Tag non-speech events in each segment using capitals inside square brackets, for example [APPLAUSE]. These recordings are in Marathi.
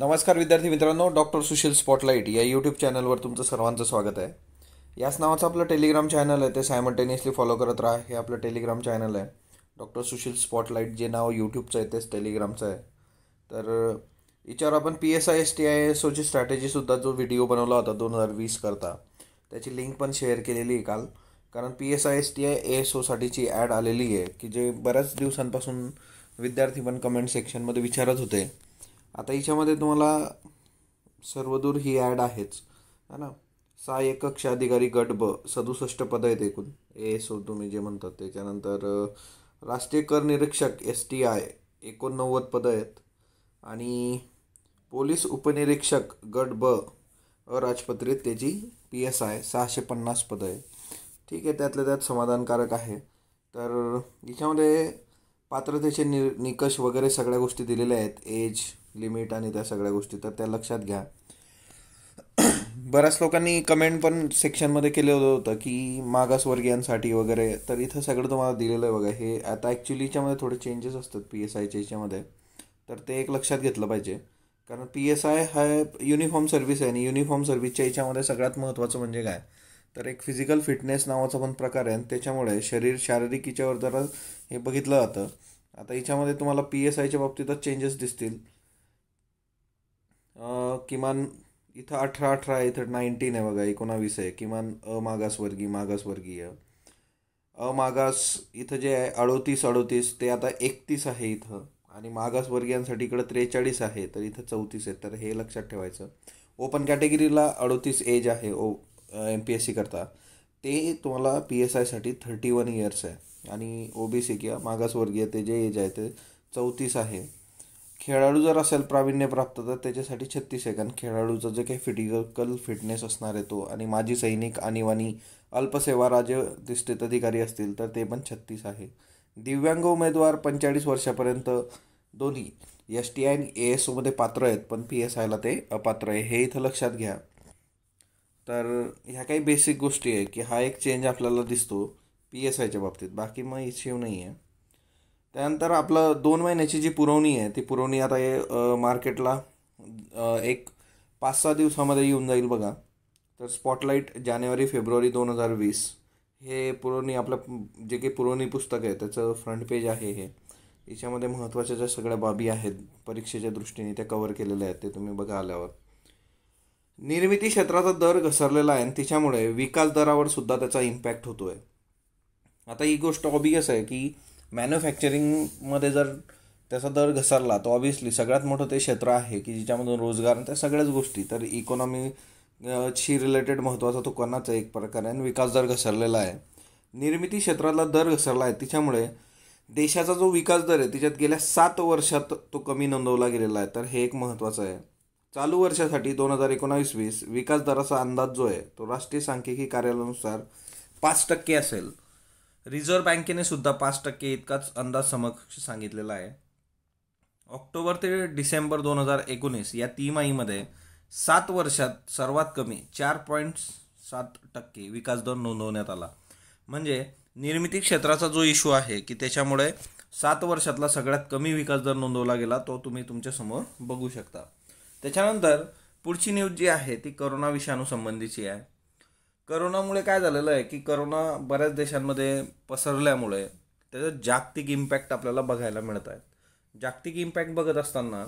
नमस्कार विद्यार्थी मित्रांनो डॉक्टर सुशील स्पॉटलाईट या यूट्यूब चॅनलवर तुमचं सर्वांचं स्वागत आहे याच नावाचं आपलं टेलिग्राम चॅनल आहे ते सायमल्टेनियसली फॉलो करत राहा हे आपलं टेलिग्राम चॅनल आहे डॉक्टर सुशील स्पॉटलाईट जे नाव यूट्यूबचं आहे तेच टेलिग्रामचं आहे तर याच्यावर आपण P S I S T I S ओची स्ट्रॅटेजीसुद्धा जो व्हिडिओ बनवला होता दोन हजार वीस करता त्याची लिंक पण शेअर केलेली आहे काल कारण P S I S T I S ओसाठीची ॲड आलेली आहे की जे बऱ्याच दिवसांपासून विद्यार्थी पण कमेंट सेक्शनमध्ये विचारत होते आता याच्यामध्ये तुम्हाला सर्वदूर ही ॲड आहेच है ना सहा कक्ष अधिकारी गट ब सदुसष्ट पद आहेत एकूण ए एस तुम्ही जे म्हणतात त्याच्यानंतर राष्ट्रीय कर निरीक्षक एस टी आय एकोणनव्वद पद आहेत आणि पोलीस उपनिरीक्षक गट ब अराजपत्रित त्याची पी एस आय सहाशे पन्नास पदं आहे ठीक आहे त्यातल्या त्यात समाधानकारक आहे तर याच्यामध्ये पात्रतेचे नि निकष वगैरे सगळ्या गोष्टी दिलेल्या आहेत एज लिमिट आणि त्या सगळ्या गोष्टी तर त्या लक्षात घ्या [CLEARS THROAT] बऱ्याच लोकांनी कमेंट पण सेक्शनमध्ये केलं होतं की मागासवर्गीयांसाठी वगैरे तर इथं सगळं तुम्हाला दिलेलं आहे बघा हे आता ॲक्च्युली याच्यामध्ये थोडे चेंजेस असतात पी एस आयच्या याच्यामध्ये तर ते एक लक्षात घेतलं पाहिजे कारण पी एस आय हा युनिफॉर्म सर्व्हिस आहे आणि युनिफॉर्म सर्व्हिसच्या याच्यामध्ये सगळ्यात महत्त्वाचं म्हणजे काय तर एक फिजिकल फिटनेस नावाचा पण प्रकार आहे आणि त्याच्यामुळे शरीर शारीरिक हिच्यावर जरा हे बघितलं जातं आता याच्यामध्ये तुम्हाला पी एस आयच्या बाबतीतच चेंजेस दिसतील किमान इथं अठरा अठरा आहे इथं नाईन्टीन आहे बघा एकोणावीस आहे किमान अमागासवर्गीय मागासवर्गीय अमागास इथं जे आहे अडोतीस अडोतीस ते आता एकतीस आहे इथं आणि मागासवर्गीयांसाठी इकडं त्रेचाळीस आहे तर इथं चौतीस आहे तर हे लक्षात ठेवायचं ओपन कॅटेगरीला अडोतीस एज आहे O M P S C करता ते तुम्हाला पी एस आयसाठी थर्टी वन इयर्स आहे आणि ओ बी सी किंवा मागासवर्गीय ते जे एज आहे ते चौतीस आहे खेळाडू जर असेल प्रावीण्यप्राप्त तर त्याच्यासाठी छत्तीस कारण खेळाडूचा जे काही फिजिकल फिटनेस असणार आहे तो आणि माजी सैनिक आणीवाणी अल्पसेवा राज्य दिष्टित अधिकारी असतील तर ते पण छत्तीस आहे दिव्यांग उमेदवार पंचेचाळीस वर्षापर्यंत दोन्ही एस टी आय आणि ए एस ओमध्ये पात्र आहेत पण पी एस आयला ते अपात्र आहे हे इथं लक्षात घ्या तर ह्या काही बेसिक गोष्टी आहे की हा एक चेंज आपल्याला दिसतो पी एस आयच्या बाबतीत बाकी मग इश्यू नाही आहे त्यानंतर आपलं दोन महिन्याची जी पुरवणी आहे ती पुरवणी आता हे मार्केटला एक पाच सहा दिवसामध्ये येऊन जाईल बघा तर स्पॉटलाईट जानेवारी फेब्रुवारी दोन हजार वीस हे पुरवणी आपलं जे काही पुरवणी पुस्तक आहे त्याचं फ्रंट पेज आहे हे याच्यामध्ये महत्त्वाच्या ज्या सगळ्या बाबी आहेत परीक्षेच्या दृष्टीने त्या कवर केलेल्या आहेत ते तुम्ही बघा आल्यावर निर्मिती क्षेत्राचा दर घसरलेला आहे आणि तिच्यामुळे विकास दरावर सुद्धा त्याचा इम्पॅक्ट होतो आहे आता ही गोष्ट ऑबियस आहे की मॅन्युफॅक्चरिंगमध्ये जर त्याचा दर घसरला तर ऑब्वियसली सगळ्यात मोठं ते क्षेत्र आहे की ज्याच्यामधून रोजगार त्या सगळ्याच गोष्टी तर इकॉनॉमी शी रिलेटेड महत्त्वाचा तो कोणाचा एक प्रकारे आणि विकास दर घसरलेला आहे निर्मिती क्षेत्रातला दर घसरला आहे तिच्यामुळे देशाचा जो विकास दर आहे त्याच्यात गेल्या सात वर्षात तो कमी नोंदवला गेलेला आहे तर हे एक महत्त्वाचं आहे चालू वर्षासाठी दोन हजार एकोणावीस वीस विकास दराचा अंदाज जो आहे तो राष्ट्रीय सांख्यिकी कार्यालयानुसार पाच टक्के असेल रिझर्व्ह बँकेने सुद्धा पाच टक्के इतकाच अंदाज समक्ष सांगितलेला आहे ऑक्टोबर ते डिसेंबर दोन हजार एकोणीस या तिमाहीमध्ये सात वर्षात सर्वात कमी चार पॉईंट सात टक्के विकास दर नोंदवण्यात आला म्हणजे निर्मिती क्षेत्राचा जो इश्यू आहे की त्याच्यामुळे सात वर्षातला सगळ्यात कमी विकास दर नोंदवला गेला तो तुम्ही तुमच्यासमोर बघू शकता त्याच्यानंतर पुढची न्यूज जी आहे ती करोना विषाणू संबंधीची आहे करोनामुळे काय झालेलं आहे की करोना बऱ्याच देशांमध्ये पसरल्यामुळे त्याचा जागतिक इम्पॅक्ट आपल्याला बघायला मिळत आहे जागतिक इम्पॅक्ट बघत असताना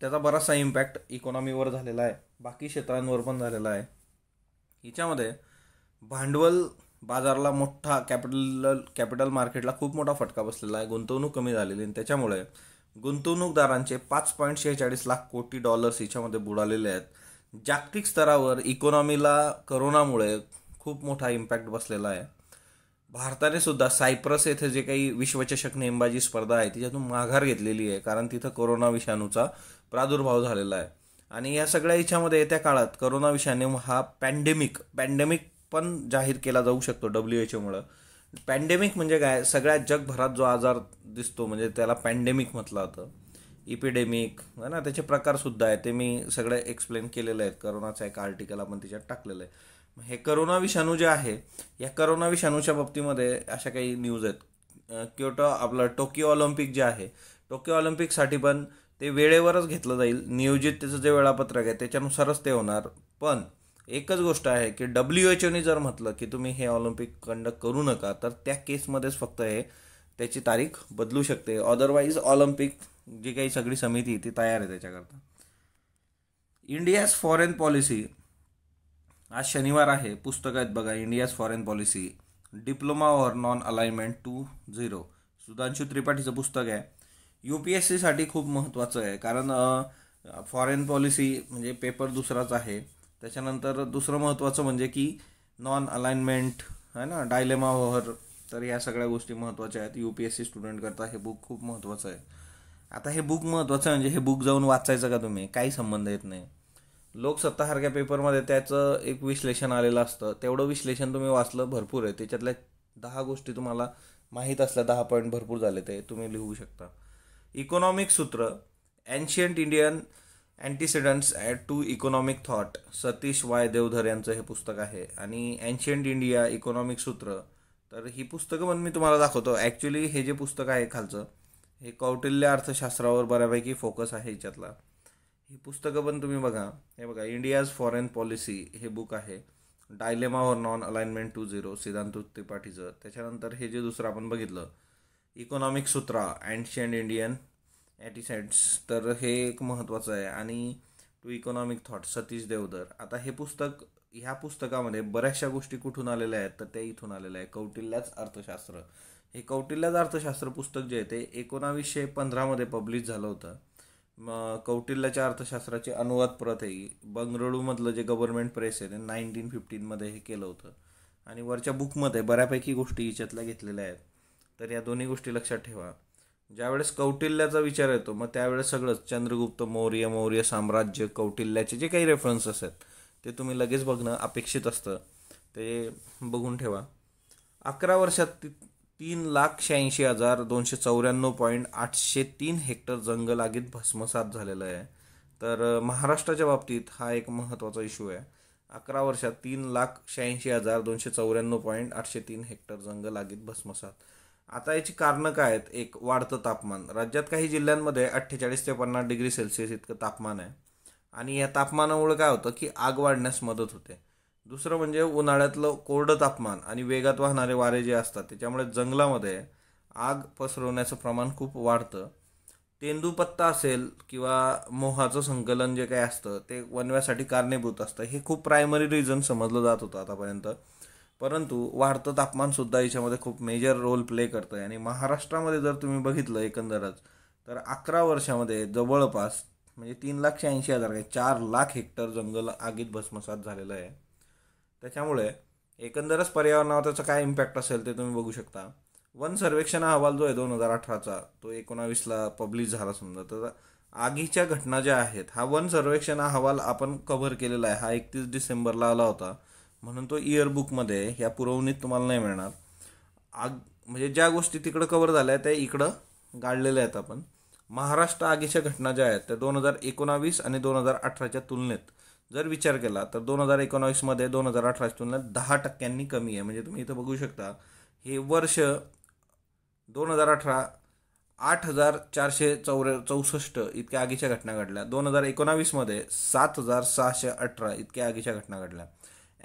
त्याचा बराचसा इम्पॅक्ट इकॉनॉमीवर झालेला आहे बाकी क्षेत्रांवर पण झालेला आहे हिच्यामध्ये भांडवल बाजारला मोठा कॅपिटल कॅपिटल मार्केटला खूप मोठा फटका बसलेला आहे गुंतवणूक कमी झालेली आणि त्याच्यामुळे गुंतवणूकदारांचे पाच पॉईंट शेहेचाळीस लाख कोटी डॉलर्स हिच्यामध्ये बुडालेले आहेत जागतिक स्तरावर इकॉनॉमीला करोनामुळे खूप मोठा इम्पॅक्ट बसलेला आहे भारताने सुद्धा सायप्रस येथे जे काही विश्वचषक नेमबाजी स्पर्धा आहे तिच्यातून माघार घेतलेली आहे कारण तिथं कोरोना विषाणूचा प्रादुर्भाव झालेला आहे आणि या सगळ्या याच्यामध्ये येत्या काळात कोरोना विषाणू हा पॅन्डेमिक पॅन्डेमिक पण जाहीर केला जाऊ शकतो डब्ल्यू एच ओमुळं पॅन्डेमिक म्हणजे काय सगळ्या जगभरात जो आजार दिसतो म्हणजे त्याला पॅन्डेमिक म्हटलं जातं इपिडेमिक ना त्याचे प्रकारसुद्धा आहे ते मी सगळे एक्सप्लेन केलेले आहेत करोनाचा एक आर्टिकल आपण त्याच्यात टाकलेलं आहे हे करोना विषाणू जे आहे या करोना विषाणूच्या बाबतीमध्ये अशा काही न्यूज आहेत क्योटो आपलं टोकियो ऑलिम्पिक जे आहे टोकियो ऑलिम्पिकसाठी पण ते वेळेवरच घेतलं जाईल नियोजित त्याचं जे वेळापत्रक आहे त्याच्यानुसारच ते होणार पण एकच गोष्ट आहे की डब्ल्यू एच ओनी जर म्हटलं की तुम्ही हे ऑलिम्पिक कंडक्ट करू नका तर त्या केसमध्येच फक्त हे त्याची तारीख बदलू शकते अदरवाईज ऑलिम्पिक जी काही सगळी समिती ती तयार आहे त्याच्याकरता इंडियाज फॉरेन पॉलिसी आज शनिवार आहे पुस्तक आहेत बघा India's foreign policy diploma or non alignment to zero Sudhanshu त्रिपाठीचं पुस्तक आहे यू पी एस सीसाठी खूप महत्त्वाचं आहे कारण फॉरेन पॉलिसी म्हणजे पेपर दुसराच आहे त्याच्यानंतर दुसरं महत्त्वाचं म्हणजे की नॉन अलाइनमेंट आहे ना डायलेमा ओहर तर ह्या सगळ्या गोष्टी महत्त्वाच्या आहेत यू पी एस सी स्टुडंटकरता हे बुक खूप महत्त्वाचं आहे आता हे बुक महत्त्वाचं आहे म्हणजे हे बुक जाऊन वाचायचं का तुम्ही काही संबंध येत नाही लोकसत्तासारख्या पेपरमध्ये त्याचं एक विश्लेषण आलेलं असतं तेवढं विश्लेषण तुम्ही वाचलं भरपूर आहे त्याच्यातल्या दहा गोष्टी तुम्हाला माहीत असल्या दहा पॉईंट भरपूर झाले ते तुम्ही लिहू शकता economic Sutra ancient Indian antecedents at to economic thought Satish Y Deodhar यांचं हे पुस्तक आहे आणि एन्शियंट इंडिया इकॉनॉमिक सूत्र तर ही पुस्तकं पण मी तुम्हाला दाखवतो ॲक्च्युली हे जे पुस्तक आहे खालचं हे कौटिल्य अर्थशास्त्रावर बऱ्यापैकी फोकस आहे याच्यातला ही पुस्तकं पण तुम्ही बघा हे बघा इंडियाज फॉरेन पॉलिसी हे बुक आहे dilemma or non alignment to zero Siddhant त्रिपाठीचं त्याच्यानंतर हे जे दुसरं आपण बघितलं इकॉनॉमिक सूत्रा अँड इंडियन ॲटिसाइड्स तर हे एक महत्त्वाचं आहे आणि to economic thought Satish Deodhar आता हे पुस्तक ह्या पुस्तकामध्ये बऱ्याचशा गोष्टी कुठून आलेल्या आहेत तर त्या इथून आलेलं आहे कौटिल्याच अर्थशास्त्र हे कौटिल्याच अर्थशास्त्र पुस्तक जे आहे ते एकोणावीसशे पंधरामध्ये पब्लिश झालं होतं मग कौटिल्याच्या अर्थशास्त्राचे अनुवाद प्रतही बंगळुरूमधलं जे गव्हर्नमेंट प्रेस आहे ते नाईन्टीन फिफ्टीनमध्ये हे केलं होतं आणि वरच्या बुकमध्ये बऱ्यापैकी गोष्टी हिच्यातल्या घेतलेल्या आहेत तर या दोन्ही गोष्टी लक्षात ठेवा ज्यावेळेस कौटिल्याचा विचार येतो मग त्यावेळेस सगळंच चंद्रगुप्त मौर्य मौर्य साम्राज्य कौटिल्याचे जे काही रेफरन्सेस आहेत ते तुम्ही लगेच बघणं अपेक्षित असतं ते बघून ठेवा अकरा वर्षात तीन लाख शहाऐंशी हजार दोनशे चौऱ्याण्णव पॉईंट आठशे तीन हेक्टर जंगल आगीत भस्मसात झालेलं आहे तर महाराष्ट्राच्या बाबतीत हा एक महत्त्वाचा इशू आहे अकरा वर्षात तीन लाख शहाऐंशी हजार दोनशे चौऱ्याण्णव पॉईंट आठशे तीन हेक्टर जंगल आगीत भस्मसात आता याची कारणं काय आहेत एक वाढतं तापमान राज्यात काही जिल्ह्यांमध्ये अठ्ठेचाळीस ते पन्नास डिग्री सेल्सिअस इतकं तापमान आहे आणि या तापमानामुळे काय होतं की आग वाढण्यास मदत होते दुसरं म्हणजे उन्हाळ्यातलं कोरडं तापमान आणि वेगात वाहणारे वारे जे असतात त्याच्यामुळे जंगलामध्ये आग पसरवण्याचं प्रमाण खूप वाढतं तेंदूपत्ता असेल किंवा मोहाचं संकलन जे काही असतं ते वनव्यासाठी कारणीभूत असतं हे खूप प्रायमरी रिझन समजलं जात होतं आतापर्यंत परंतु वाढतं तापमानसुद्धा याच्यामध्ये खूप मेजर रोल प्ले करतं आहे आणि महाराष्ट्रामध्ये जर तुम्ही बघितलं एकंदरच तर अकरा वर्षामध्ये जवळपास म्हणजे तीन लाख शहाऐंशी हजार काय चार लाख हेक्टर जंगल आगीत भस्मसात झालेलं आहे त्याच्यामुळे एकंदरच पर्यावरणावर त्याचा काय इम्पॅक्ट असेल ते तुम्ही बघू शकता वन सर्वेक्षण अहवाल जो आहे दोन हजार अठराचा तो एकोणावीसला पब्लिश झाला समजा तर आगीच्या घटना ज्या आहेत हा वन सर्वेक्षण अहवाल आपण कव्हर केलेला आहे हा एकतीस डिसेंबरला आला होता म्हणून तो इयरबुकमध्ये ह्या पुरवणीत तुम्हाला नाही मिळणार आग म्हणजे ज्या गोष्टी तिकडं कव्हर झाल्या त्या इकडं गाडलेल्या आहेत आपण महाराष्ट्र आगीच्या घटना ज्या आहेत त्या दोन हजार एकोणावीस आणि दोन हजार अठराच्या तुलनेत जर विचार केला तर दोन हजार एकोणावीसमध्ये दोन हजार अठराच्या तुलनेत दहा टक्क्यांनी कमी आहे म्हणजे तुम्ही इथं बघू शकता हे वर्ष दोन हजार अठरा आठ हजार चारशे चौर चौसष्ट इतक्या आगीच्या घटना घडल्या दोन हजार एकोणावीसमध्ये सात हजार सहाशे अठरा इतक्या आगीच्या घटना घडल्या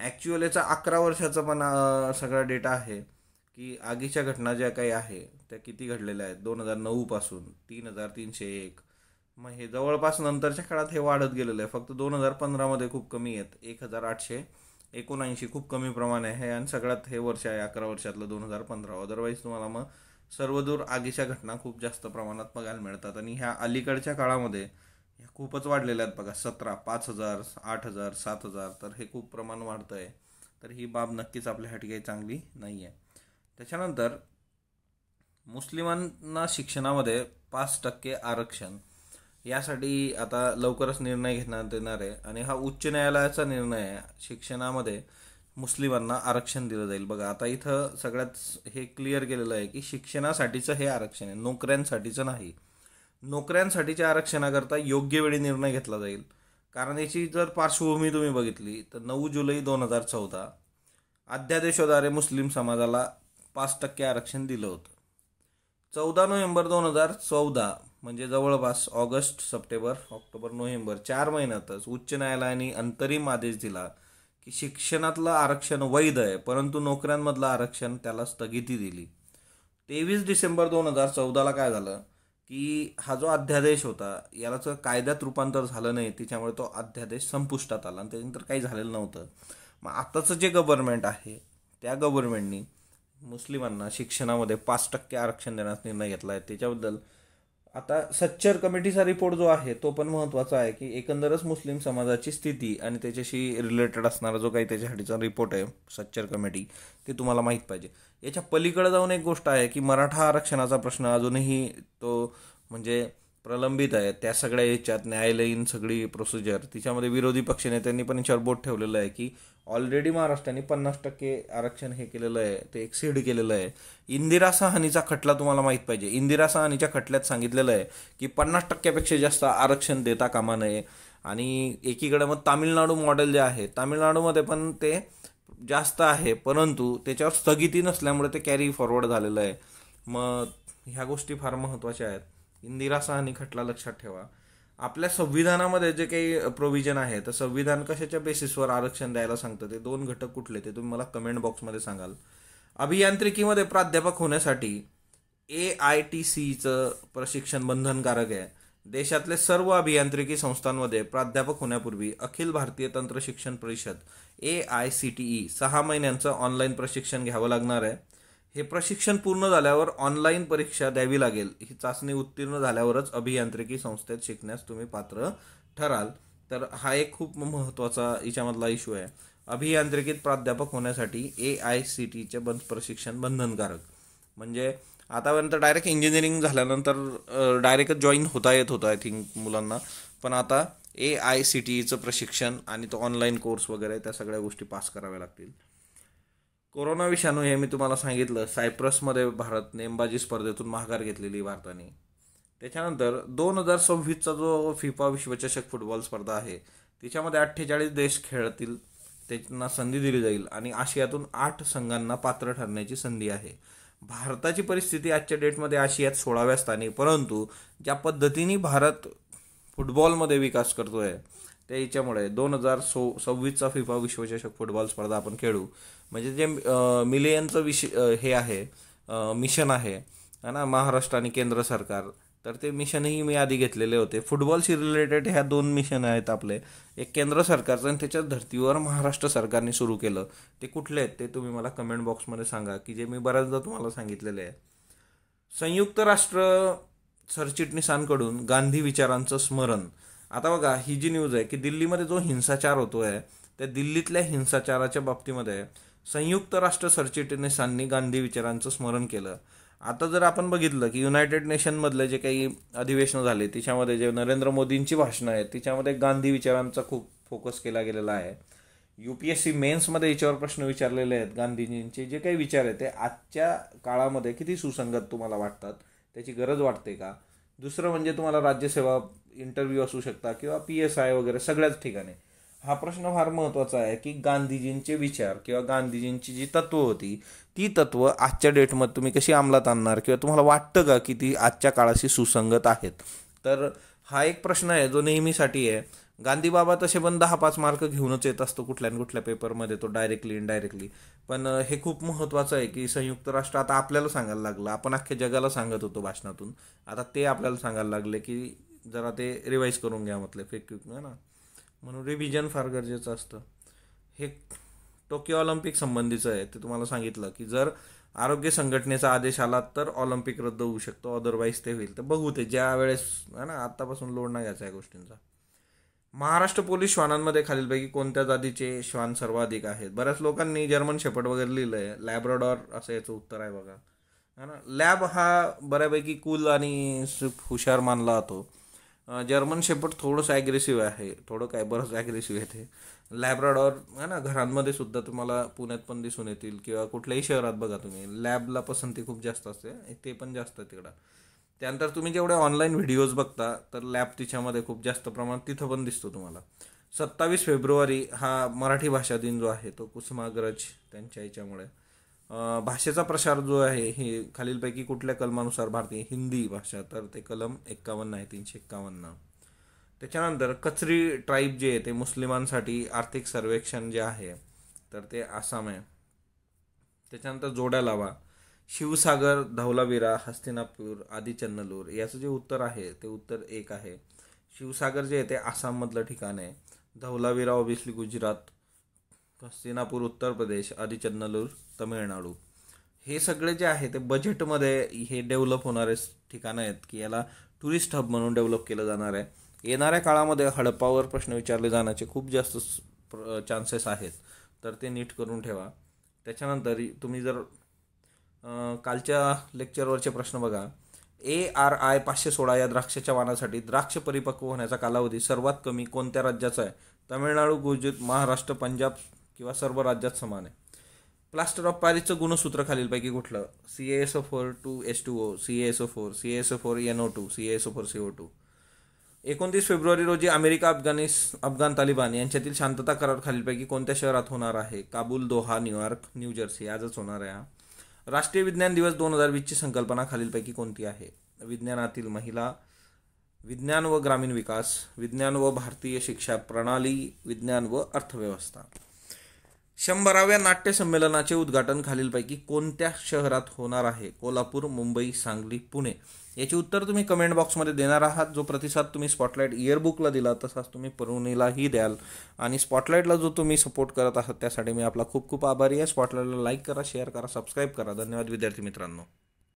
ॲक्च्युअल याचा अकरा वर्षाचा पण सगळा डेटा आहे की आगीच्या घटना ज्या काही आहे त्या किती घडलेल्या आहेत दोन हजार नऊपासून तीन हजार तीनशे एक मग हे जवळपास नंतरच्या काळात हे वाढत गेलेलं आहे फक्त दोन हजार पंधरामध्ये खूप कमी आहेत एक हजार आठशे एकोणऐंशी खूप कमी प्रमाण आहे हे आणि सगळ्यात हे वर्ष आहे अकरा वर्षातलं दोन हजार पंधरा अदरवाईज तुम्हाला मग सर्वदूर आगीच्या घटना खूप जास्त प्रमाणात बघायला मिळतात आणि ह्या अलीकडच्या काळामध्ये ह्या खूपच वाढलेल्या आहेत बघा सतरा पाच हजार आठ हजार सात हजार तर हे खूप प्रमाण वाढतं आहे तर ही बाब नक्कीच आपल्यासाठी काही चांगली नाही आहे त्याच्यानंतर मुस्लिमांना शिक्षणामध्ये पाच टक्के आरक्षण यासाठी आता लवकरच निर्णय घेण्यात येणार आहे आणि हा उच्च न्यायालयाचा निर्णय आहे शिक्षणामध्ये मुस्लिमांना आरक्षण दिलं जाईल बघा आता इथं सगळ्यात हे क्लिअर केलेलं आहे की शिक्षणासाठीचं हे आरक्षण आहे नोकऱ्यांसाठीचं नाही नोकऱ्यांसाठीच्या आरक्षणाकरता योग्य वेळी निर्णय घेतला जाईल कारण याची जर पार्श्वभूमी तुम्ही बघितली तर नऊ जुलै दोन हजार चौदा अध्यादेशाद्वारे मुस्लिम समाजाला पाच टक्के आरक्षण दिलं होतं चौदा नोव्हेंबर दोन हजार चौदा म्हणजे जवळपास ऑगस्ट सप्टेंबर ऑक्टोबर नोव्हेंबर चार महिन्यातच उच्च न्यायालयाने अंतरिम आदेश दिला की शिक्षणातलं आरक्षण वैध आहे परंतु नोकऱ्यांमधलं आरक्षण त्याला स्थगिती दिली तेवीस डिसेंबर दोन हजार चौदाला काय झालं की हा जो अध्यादेश होता यालाचं कायद्यात रूपांतर झालं नाही त्याच्यामुळे तो अध्यादेश संपुष्टात आला आणि त्याच्यानंतर काही झालेलं नव्हतं मग आताचं जे गव्हर्नमेंट आहे त्या गव्हर्नमेंटनी मुस्लिमांना शिक्षणामध्ये पाच टक्के आरक्षण देण्याचा निर्णय घेतला आहे त्याच्याबद्दल आता सच्चर कमिटीचा रिपोर्ट जो आहे तो पण महत्त्वाचा आहे की एकंदरच मुस्लिम समाजाची स्थिती आणि त्याच्याशी रिलेटेड असणारा जो काही त्याच्यासाठीचा रिपोर्ट आहे सच्चर कमिटी ते तुम्हाला माहीत पाहिजे याच्या पलीकडे जाऊन एक गोष्ट आहे की मराठा आरक्षणाचा प्रश्न अजूनही तो म्हणजे प्रलंबित आहे त्या सगळ्या याच्यात न्यायालयीन सगळी प्रोसिजर तिच्यामध्ये विरोधी पक्षनेत्यांनी पण याच्यावर बोट ठेवलेलं आहे की ऑलरेडी महाराष्ट्राने पन्नास टक्के आरक्षण हे केलेलं आहे ते एक्सेड केलेलं आहे इंदिरा सहानीचा खटला तुम्हाला माहीत पाहिजे इंदिरा सहानीच्या खटल्यात सांगितलेलं आहे की पन्नास टक्क्यापेक्षा जास्त आरक्षण देता कामा नये आणि एकीकडे मग तामिळनाडू मॉडेल जे आहे तामिळनाडूमध्ये पण ते जास्त आहे परंतु त्याच्यावर स्थगिती नसल्यामुळे ते कॅरी फॉरवर्ड झालेलं आहे मग ह्या गोष्टी फार महत्त्वाच्या आहेत इंदिरा आणि खटला लक्षात ठेवा आपल्या संविधानामध्ये जे काही प्रोव्हिजन आहे तर संविधान कशाच्या बेसिसवर आरक्षण द्यायला सांगतं ते दोन घटक कुठले ते तुम्ही मला कमेंट बॉक्समध्ये सांगाल अभियांत्रिकीमध्ये प्राध्यापक होण्यासाठी ए आय टी सीचं प्रशिक्षण बंधनकारक आहे देशातले सर्व अभियांत्रिकी संस्थांमध्ये प्राध्यापक होण्यापूर्वी अखिल भारतीय तंत्र शिक्षण परिषद A I C T E सहा महिन्यांचं ऑनलाईन प्रशिक्षण घ्यावं लागणार आहे हे प्रशिक्षण पूर्ण झाल्यावर ऑनलाईन परीक्षा द्यावी लागेल ही चाचणी उत्तीर्ण झाल्यावरच अभियांत्रिकी संस्थेत शिकण्यास तुम्ही पात्र ठराल तर हा एक खूप महत्त्वाचा याच्यामधला इशू आहे अभियांत्रिकीत प्राध्यापक होण्यासाठी ए आय सी टीचे बंद प्रशिक्षण बंधनकारक म्हणजे आतापर्यंत डायरेक्ट इंजिनिअरिंग झाल्यानंतर डायरेक्ट जॉईन होता येत होतं आय थिंक मुलांना पण आता ए आय सी टीचं प्रशिक्षण आणि तो ऑनलाईन कोर्स वगैरे त्या सगळ्या गोष्टी पास कराव्या लागतील कोरोना विषाणू हे मी तुम्हाला सांगितलं सायप्रसमध्ये भारत नेमबाजी स्पर्धेतून माघार घेतलेली भारताने त्याच्यानंतर दोन हजार सव्वीसचा जो फिफा विश्वचषक फुटबॉल स्पर्धा आहे तिच्यामध्ये अठ्ठेचाळीस देश खेळतील त्यांना संधी दिली जाईल आणि आशियातून आठ संघांना पात्र ठरण्याची संधी आहे भारताची परिस्थिती आजच्या डेटमध्ये आशियात सोळाव्या स्थानी परंतु ज्या पद्धतीने भारत फुटबॉलमध्ये विकास करतो आहे त्या याच्यामुळे दोन हजार सो सव्वीसचा फिफा विश्वचषक फुटबॉल स्पर्धा आपण खेळू म्हणजे जे मिलियनचं विश हे आहे मिशन आहे ना महाराष्ट्र आणि केंद्र सरकार तर ते मिशनही मी आधी घेतलेले होते फुटबॉलशी रिलेटेड ह्या दोन मिशन आहेत आपले एक केंद्र सरकारचं आणि त्याच्या धर्तीवर महाराष्ट्र सरकारने सुरू केलं ते कुठले आहेत ते तुम्ही मला कमेंट बॉक्समध्ये सांगा की जे मी बऱ्याचदा तुम्हाला सांगितलेले आहे संयुक्त राष्ट्र सरचिटणीसांकडून गांधी विचारांचं स्मरण आता बघा ही जी न्यूज आहे की दिल्लीमध्ये जो हिंसाचार होतो आहे त्या दिल्लीतल्या हिंसाचाराच्या बाबतीमध्ये संयुक्त राष्ट्र सरचिटणीसांनी गांधी विचारांचं स्मरण केलं आता जर आपण बघितलं की युनायटेड नेशनमधले जे काही अधिवेशनं झाले तिच्यामध्ये जे नरेंद्र मोदींची भाषणं आहेत तिच्यामध्ये गांधी विचारांचा खूप फोकस केला गेलेला आहे यू पी एस सी मेन्समध्ये याच्यावर प्रश्न विचारलेले आहेत गांधीजींचे जे काही विचार आहेत ते आजच्या काळामध्ये किती सुसंगत तुम्हाला वाटतात त्याची गरज वाटते का दुसरं म्हणजे तुम्हाला राज्यसेवा इंटरव्ह्यू असू शकता किंवा पी एस आय वगैरे सगळ्याच ठिकाणी हा प्रश्न फार महत्त्वाचा आहे की गांधीजींचे विचार किंवा गांधीजींची जी तत्व होती ती तत्त्व आजच्या डेटमध्ये तुम्ही कशी अंमलात आणणार किंवा तुम्हाला वाटतं का की ती आजच्या काळाशी सुसंगत आहेत तर हा एक प्रश्न आहे जो नेहमीसाठी आहे गांधी बाबा तसे पण दहा पाच मार्क घेऊनच येत असतो कुठल्या ना कुठल्या पेपरमध्ये तो डायरेक्टली इनडायरेक्टली पण हे खूप महत्त्वाचं आहे की संयुक्त राष्ट्र आता आपल्याला सांगायला लागलं आपण अख्ख्या जगाला सांगत होतो भाषणातून आता ते आपल्याला सांगायला लागले की जरा ते रिवाईज करून घ्या म्हटलं फेक ना म्हणून रिव्हिजन फार गरजेचं असतं हे टोकियो ऑलिम्पिक संबंधीचं आहे ते तुम्हाला सांगितलं की जर आरोग्य संघटनेचा आदेश आला तर ऑलिम्पिक रद्द होऊ शकतो अदरवाईज ते होईल तर बघू ते ज्या वेळेस ना आत्तापासून लोड नाही घ्यायचा या गोष्टींचा महाराष्ट्र पोलीस श्वानांमध्ये खालीलपैकी कोणत्या जातीचे श्वान सर्वाधिक आहेत बऱ्याच लोकांनी जर्मन शेपट वगैरे लिहिलं आहे लॅब्राडॉर असं याचं उत्तर आहे बघा है ना लॅब हा बऱ्यापैकी कूल आणि हुशार मानला जातो जर्मन शेपट थोडंसं ॲग्रेसिव्ह आहे थोडं काय बरंच ॲग्रेसिव्ह आहे ते लॅब्राडॉर है ना घरांमध्ये सुद्धा तुम्हाला पुण्यात पण दिसून येतील किंवा कुठल्याही शहरात बघा तुम्ही लॅबला पसंती खूप जास्त असते ते पण जास्त तिकडं त्यानंतर तुम्ही जेवढे ऑनलाईन व्हिडिओज बघता तर लॅब तिच्यामध्ये खूप जास्त प्रमाणात तिथं पण दिसतो तुम्हाला सत्तावीस फेब्रुवारी हा मराठी भाषा दिन जो आहे तो कुसुमाग्रज त्यांच्या याच्यामुळे भाषेचा प्रसार जो आहे हे खालीलपैकी कुठल्या कलमानुसार भारतीय हिंदी भाषा तर ते कलम एक्कावन्न आहे तीनशे एक्कावन्न त्याच्यानंतर कचरी ट्राईब जे आहे ते मुस्लिमांसाठी आर्थिक सर्वेक्षण जे आहे तर ते आसाम आहे त्याच्यानंतर जोड्या लावा शिवसागर धवलावीरा हस्तिनापूर आदी चन्नलूर याचं जे उत्तर आहे ते उत्तर एक आहे शिवसागर जे आहे ते आसाममधलं ठिकाण आहे धवलावीरा ऑब्विसली गुजरात हस्तिनापूर उत्तर प्रदेश आदी चन्नलूर तमिळनाडू हे सगळे जे आहे ते बजेटमध्ये हे डेव्हलप होणारे ठिकाणं आहेत की याला टुरिस्ट हब म्हणून डेव्हलप केलं जाणार आहे येणाऱ्या काळामध्ये हडपावर प्रश्न विचारले जाण्याचे खूप जास्त चान्सेस आहेत तर ते नीट करून ठेवा त्याच्यानंतर तुम्ही जर कालच्या लेक्चरवरचे प्रश्न बघा ए आर आय पाचशे सोळा या द्राक्षाच्या वाणासाठी द्राक्ष परिपक्व होण्याचा कालावधी सर्वात कमी कोणत्या राज्याचा आहे तामिळनाडू गुजरात महाराष्ट्र पंजाब किंवा सर्व राज्यात समान आहे प्लास्टर ऑफ पॅरिसचं गुणसूत्र खालीलपैकी कुठलं C S O four two S two O C S O four C S O four N O two C S O four C O two एकोणतीस फेब्रुवारी रोजी अमेरिका अफगाणिस अफगाण तालिबान यांच्यातील शांतता करार खालीलपैकी कोणत्या शहरात होणार आहे Kabul Doha New York New Jersey आजच होणार आहे हा राष्ट्रीय विज्ञान दिवस दोन हजार वीसची संकल्पना खालीलपैकी कोणती आहे विज्ञानातील महिला विज्ञान व ग्रामीण विकास विज्ञान व भारतीय शिक्षा प्रणाली विज्ञान व अर्थव्यवस्था शंभराव्या नाट्य संमेलनाचे उद्घाटन खालीलपैकी कोणत्या शहरात होणार आहे कोल्हापूर मुंबई सांगली पुणे याचे उत्तर तुम्ही कमेंट बॉक्समध्ये देणार आहात जो प्रतिसाद तुम्ही स्पॉटलाईट इयरबुकला दिला तसाच तुम्ही परुणीलाही द्याल आणि स्पॉटलाईटला जो तुम्ही सपोर्ट करत आहात त्यासाठी मी आपला खूप खूप आभारी आहे स्पॉटलाईटला लाईक करा शेअर करा सबस्क्राईब करा धन्यवाद विद्यार्थी मित्रांनो